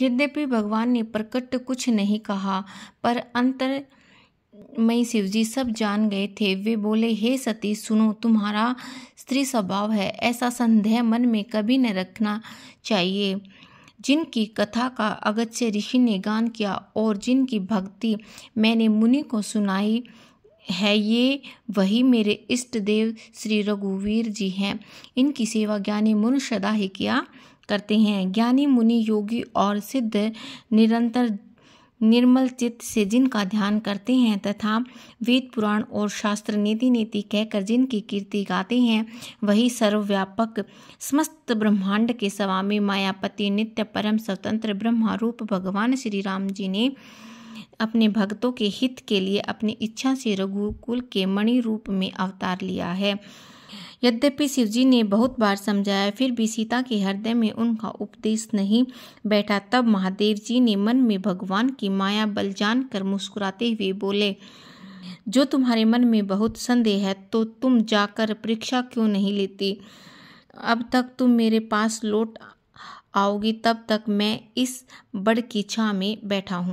यद्यपि भगवान ने प्रकट कुछ नहीं कहा पर अंतर मई शिव जी सब जान गए थे वे बोले हे सती सुनो तुम्हारा स्त्री स्वभाव है ऐसा संदेह मन में कभी न रखना चाहिए जिनकी कथा का अगत्य ऋषि ने गान किया और जिनकी भक्ति मैंने मुनि को सुनाई है ये वही मेरे इष्ट देव श्री रघुवीर जी हैं इनकी सेवा ज्ञानी मुनु सदा ही किया करते हैं ज्ञानी मुनि योगी और सिद्ध निरंतर निर्मल चित्त से जिनका ध्यान करते हैं तथा वेद पुराण और शास्त्र नीति नीति कहकर जिनकी कीर्ति गाते हैं वही सर्वव्यापक समस्त ब्रह्मांड के स्वामी मायापति नित्य परम स्वतंत्र ब्रह्मारूप भगवान श्री राम जी ने अपने भक्तों के हित के लिए अपनी इच्छा से रघुकुल के मणि रूप में अवतार लिया है यद्यपि शिवजी ने बहुत बार समझाया फिर भी सीता के हृदय में उनका उपदेश नहीं बैठा तब महादेव जी ने मन में भगवान की माया बल जान कर मुस्कुराते हुए बोले जो तुम्हारे मन में बहुत संदेह है तो तुम जाकर परीक्षा क्यों नहीं लेती अब तक तुम मेरे पास लौट आओगी तब तक मैं इस बड़ की छा में बैठा हूँ